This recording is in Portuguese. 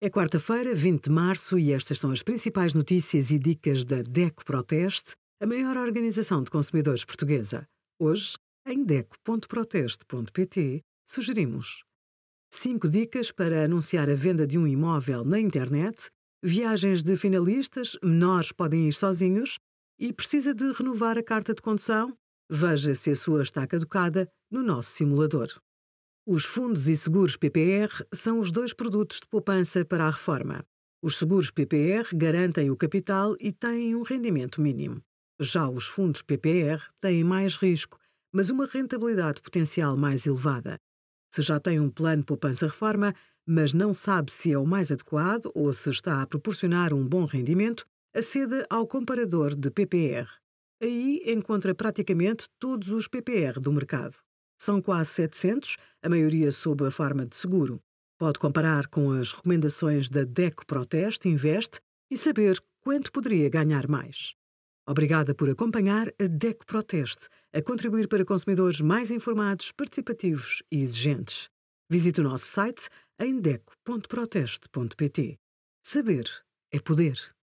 É quarta-feira, 20 de março, e estas são as principais notícias e dicas da DECO Proteste, a maior organização de consumidores portuguesa. Hoje, em DECO.proteste.pt, sugerimos 5 dicas para anunciar a venda de um imóvel na internet, viagens de finalistas, menores podem ir sozinhos e precisa de renovar a carta de condução? Veja se a sua está caducada no nosso simulador. Os fundos e seguros PPR são os dois produtos de poupança para a reforma. Os seguros PPR garantem o capital e têm um rendimento mínimo. Já os fundos PPR têm mais risco, mas uma rentabilidade potencial mais elevada. Se já tem um plano poupança-reforma, mas não sabe se é o mais adequado ou se está a proporcionar um bom rendimento, aceda ao comparador de PPR. Aí encontra praticamente todos os PPR do mercado. São quase 700, a maioria sob a forma de seguro. Pode comparar com as recomendações da DECO Proteste Investe e saber quanto poderia ganhar mais. Obrigada por acompanhar a DECO Proteste, a contribuir para consumidores mais informados, participativos e exigentes. Visite o nosso site em deco.proteste.pt. Saber é poder.